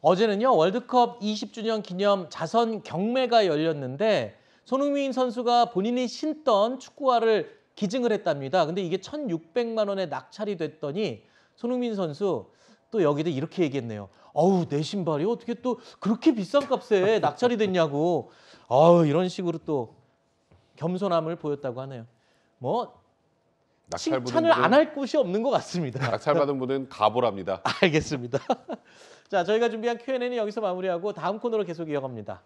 어제는요 월드컵 20주년 기념 자선 경매가 열렸는데 손흥민 선수가 본인이 신던 축구화를 기증을 했답니다. 근데 이게 1,600만 원에 낙찰이 됐더니 손흥민 선수 또 여기도 이렇게 얘기했네요. 어우 내 신발이 어떻게 또 그렇게 비싼 값에 낙찰이 됐냐고. 어우 이런 식으로 또 겸손함을 보였다고 하네요. 뭐 칭찬을 안 할 곳이 없는 것 같습니다. 낙찰받은 분은 가보랍니다. 알겠습니다. 자, 저희가 준비한 Q&A는 여기서 마무리하고 다음 코너로 계속 이어갑니다.